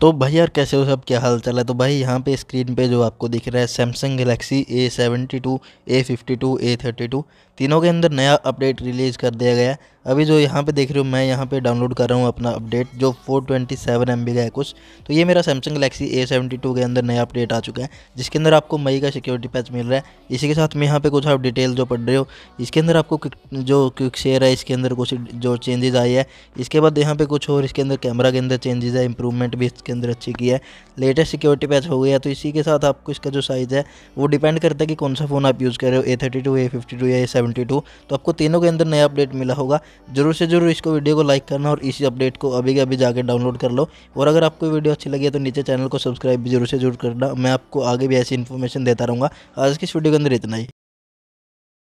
तो भाई यार कैसे हो सब क्या हाल चल है तो भाई यहाँ पे स्क्रीन पे जो आपको दिख रहा है Samsung Galaxy A seventy two A fifty two A thirty two तीनों के अंदर नया अपडेट रिलीज़ कर दिया गया है अभी जो यहाँ पे देख रहे हो मैं यहाँ पे डाउनलोड कर रहा हूँ अपना अपडेट जो फोर ट्वेंटी सेवन एम बी का है कुछ तो ये मेरा Samsung Galaxy A seventy two के अंदर नया अपडेट आ चुका है जिसके अंदर आपको मई का सिक्योरिटी पैच मिल रहा है इसी के साथ में यहाँ पे कुछ आप डिटेल जो पढ़ रहे हो इसके अंदर आपको जो क्विक शेयर है इसके अंदर कुछ जो चेंजेज़ आई है इसके बाद यहाँ पे कुछ और इसके अंदर कैमरा के अंदर चेंजेज़ है इंप्रूवमेंट भी इसके इसके अंदर अच्छी की है लेटेस्ट सिक्योरिटी पैच हो गया तो इसी के साथ आपको इसका जो साइज़ है वो डिपेंड करता है कि कौन सा फ़ोन आप यूज़ कर रहे हो A thirty two A fifty two या ए सेवेंटी टू तो आपको तीनों के अंदर नया अपडेट मिला होगा जरूर से जरूर इसको वीडियो को लाइक करना और इसी अपडेट को अभी के अभी जाकर डाउनलोड कर लो और अगर आपको वीडियो अच्छी लगी है तो नीचे चैनल को सब्सक्राइब भी जरूर से जरूर करना मैं आपको आगे भी ऐसी इन्फॉर्मेशन देता रहूँगा आज की इस वीडियो के अंदर इतना ही